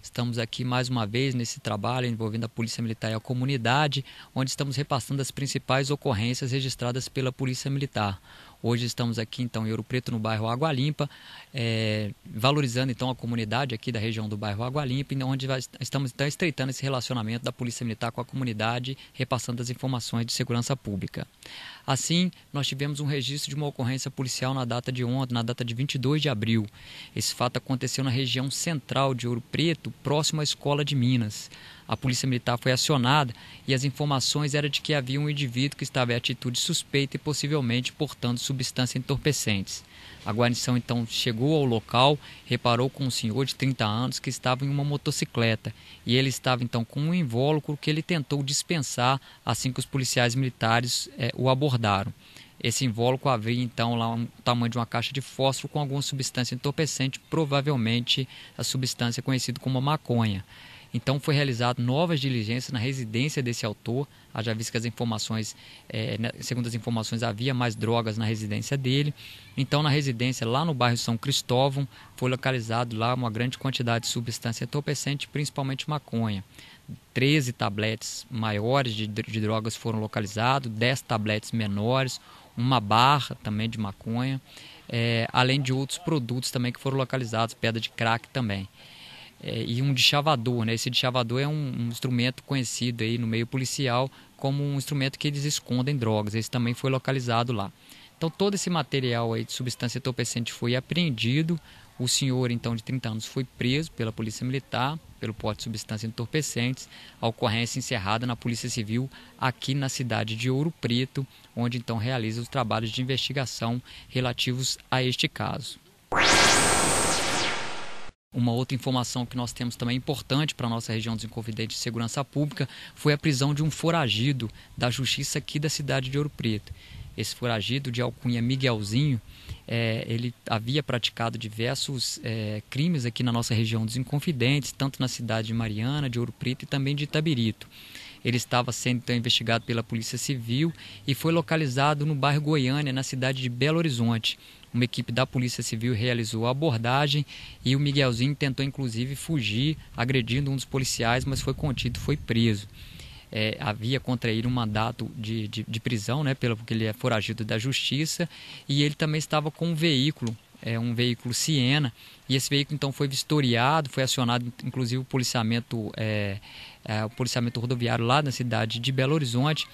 Estamos aqui mais uma vez nesse trabalho envolvendo a Polícia Militar e a comunidade, onde estamos repassando as principais ocorrências registradas pela Polícia Militar. Hoje estamos aqui então em Ouro Preto, no bairro Água Limpa, é, valorizando então a comunidade aqui da região do bairro Água Limpa, onde estamos então estreitando esse relacionamento da Polícia Militar com a comunidade, repassando as informações de segurança pública. Assim, nós tivemos um registro de uma ocorrência policial na data de ontem, na data de 22 de abril. Esse fato aconteceu na região central de Ouro Preto, próximo à escola de Minas. A polícia militar foi acionada e as informações eram de que havia um indivíduo que estava em atitude suspeita e possivelmente portando substâncias entorpecentes. A guarnição então chegou ao local, reparou com um senhor de 30 anos que estava em uma motocicleta e ele estava então com um invólucro que ele tentou dispensar assim que os policiais militares eh, o abordaram esse invólucro havia então lá um tamanho de uma caixa de fósforo com alguma substância entorpecente, provavelmente a substância conhecida como maconha. Então foi realizado novas diligências na residência desse autor, já visto que as informações, é, segundo as informações, havia mais drogas na residência dele. Então na residência lá no bairro São Cristóvão foi localizado lá uma grande quantidade de substância entorpecente, principalmente maconha. 13 tabletes maiores de, de drogas foram localizados, 10 tabletes menores, uma barra também de maconha, é, além de outros produtos também que foram localizados, pedra de crack também é, e um de chavador. Né? Esse de chavador é um, um, instrumento conhecido aí no meio policial como um instrumento que eles escondem drogas. Esse também foi localizado lá. Então todo esse material aí de substância entorpecente foi apreendido. O senhor, então, de 30 anos, foi preso pela Polícia Militar pelo porte de substâncias entorpecentes, a ocorrência encerrada na Polícia Civil aqui na cidade de Ouro Preto, onde então realiza os trabalhos de investigação relativos a este caso. Uma outra informação que nós temos também importante para a nossa região dos Inconfidentes de Segurança Pública foi a prisão de um foragido da justiça aqui da cidade de Ouro Preto. Esse foragido de alcunha Miguelzinho, é, ele havia praticado diversos é, crimes aqui na nossa região dos Inconfidentes, tanto na cidade de Mariana, de Ouro Preto e também de Itabirito. Ele estava sendo então investigado pela Polícia Civil e foi localizado no bairro Goiânia, na cidade de Belo Horizonte uma equipe da Polícia Civil realizou a abordagem e o Miguelzinho tentou inclusive fugir, agredindo um dos policiais, mas foi contido, foi preso. É, havia contraído um mandato de, de, de, prisão, né, pelo, porque ele é foragido da justiça, e ele também estava com um veículo, é, um veículo Siena, e esse veículo então foi vistoriado, foi acionado inclusive o policiamento, é, é, o policiamento rodoviário lá na cidade de Belo Horizonte,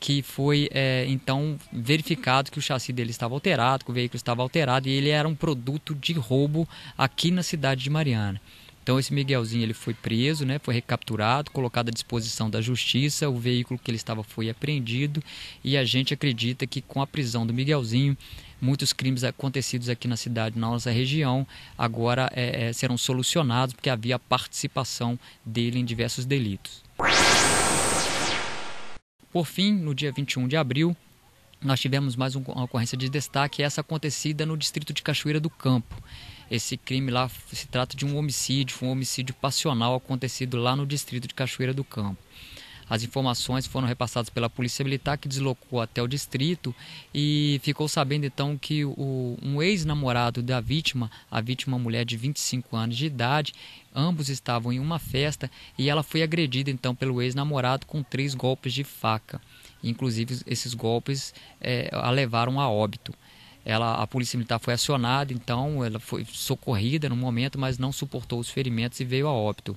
que foi é, então verificado que o chassi dele estava alterado, que o veículo estava alterado e ele era um produto de roubo aqui na cidade de Mariana. Então esse Miguelzinho ele foi preso, né, foi recapturado, colocado à disposição da justiça, o veículo que ele estava foi apreendido e a gente acredita que com a prisão do Miguelzinho muitos crimes acontecidos aqui na cidade, na nossa região, agora é, é, serão solucionados porque havia participação dele em diversos delitos. Por fim, no dia 21 de abril, nós tivemos mais uma ocorrência de destaque, essa acontecida no distrito de Cachoeira do Campo. Esse crime lá se trata de um homicídio, um homicídio passional acontecido lá no distrito de Cachoeira do Campo. As informações foram repassadas pela Polícia Militar, que deslocou até o distrito e ficou sabendo então que o, um ex-namorado da vítima, a vítima mulher de 25 anos de idade, ambos estavam em uma festa e ela foi agredida então pelo ex-namorado com três golpes de faca. Inclusive, esses golpes é, a levaram a óbito. Ela, a polícia militar foi acionada, então ela foi socorrida no momento, mas não suportou os ferimentos e veio a óbito.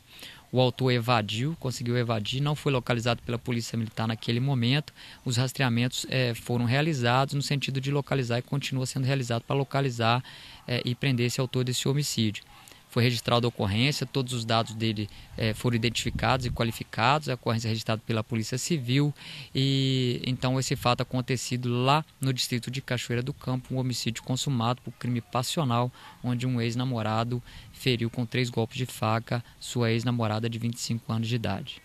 O autor evadiu, conseguiu evadir, não foi localizado pela Polícia Militar naquele momento. Os rastreamentos é, foram realizados no sentido de localizar e continua sendo realizado para localizar é, e prender esse autor desse homicídio foi registrada a ocorrência, todos os dados dele é, foram identificados e qualificados, a ocorrência é registrada pela Polícia Civil e então esse fato acontecido lá no distrito de Cachoeira do Campo, um homicídio consumado por crime passional, onde um ex-namorado feriu com três golpes de faca sua ex-namorada de 25 anos de idade.